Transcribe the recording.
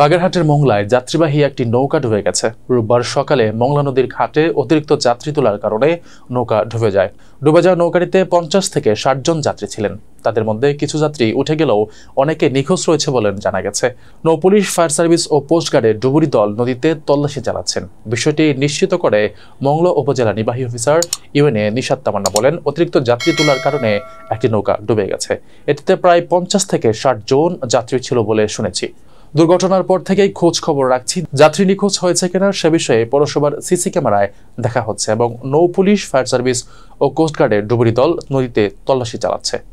বাগেরহাটের মংলায় যাত্রীবাহী একটি নৌকা ডুবে গেছে রোববার সকালে মংলা নদীর ঘাটে অতিরিক্ত যাত্রী তোলার কারণে নৌকা ডুবে যায় ডুবে যাওয়া নৌকাটিতে পঞ্চাশ থেকে ষাট জন যাত্রী ছিলেন তাদের মধ্যে কিছু যাত্রী উঠে গেলেও অনেকে নিখোঁজ রয়েছে বলেন জানা গেছে নৌ পুলিশ ফায়ার সার্ভিস ও পোস্টগার্ডের ডুবুরি দল নদীতে তল্লাশি চালাচ্ছেন বিষয়টি নিশ্চিত করে মংলা উপজেলা নির্বাহী অফিসার ইউএনএ নিশাদ তামান্না বলেন অতিরিক্ত যাত্রী তোলার কারণে একটি নৌকা ডুবে গেছে এটিতে প্রায় পঞ্চাশ থেকে ষাট জন যাত্রী ছিল বলে শুনেছি দুর্ঘটনার পর থেকেই খোঁজ খবর রাখছি যাত্রী নিখোঁজ হয়েছে কিনা সে বিষয়ে পৌরসভার সিসি ক্যামেরায় দেখা হচ্ছে এবং নৌ পুলিশ ফায়ার সার্ভিস ও কোস্টগার্ডের ডুবুরি দল নদীতে তল্লাশি চালাচ্ছে